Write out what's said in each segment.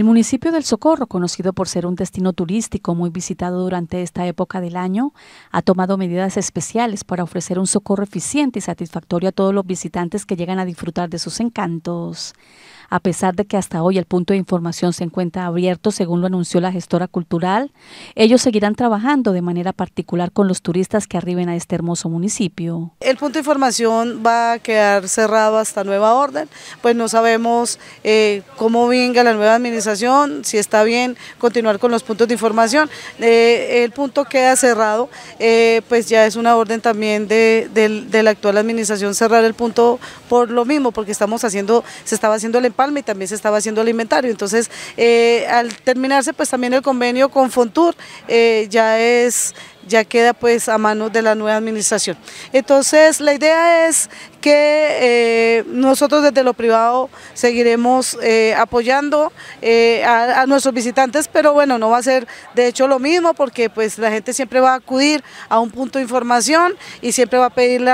El municipio del Socorro, conocido por ser un destino turístico muy visitado durante esta época del año, ha tomado medidas especiales para ofrecer un socorro eficiente y satisfactorio a todos los visitantes que llegan a disfrutar de sus encantos. A pesar de que hasta hoy el punto de información se encuentra abierto, según lo anunció la gestora cultural, ellos seguirán trabajando de manera particular con los turistas que arriben a este hermoso municipio. El punto de información va a quedar cerrado hasta nueva orden, pues no sabemos eh, cómo venga la nueva administración si está bien continuar con los puntos de información. Eh, el punto queda cerrado, eh, pues ya es una orden también de, la actual administración cerrar el punto por lo mismo, porque estamos haciendo, se estaba haciendo el empalme y también se estaba haciendo el inventario. Entonces, eh, al terminarse pues también el convenio con Fontur, ya es ya queda pues a manos de la nueva administración. Entonces la idea es que eh, nosotros desde lo privado seguiremos eh, apoyando eh, a, nuestros visitantes, pero bueno, no va a ser de hecho lo mismo porque pues la gente siempre va a acudir a un punto de información y siempre va a pedir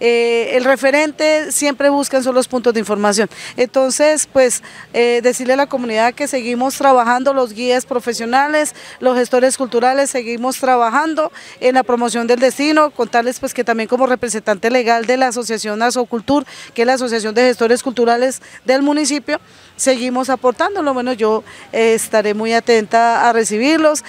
el referente, siempre buscan solo los puntos de información. Entonces pues decirle a la comunidad que seguimos trabajando los guías profesionales, los gestores culturales, seguimos trabajando trabajando en la promoción del destino, contarles pues que también como representante legal de la Asociación Asocultur, que es la Asociación de Gestores Culturales del municipio, seguimos Lo bueno yo eh, estaré muy atenta a recibirlos.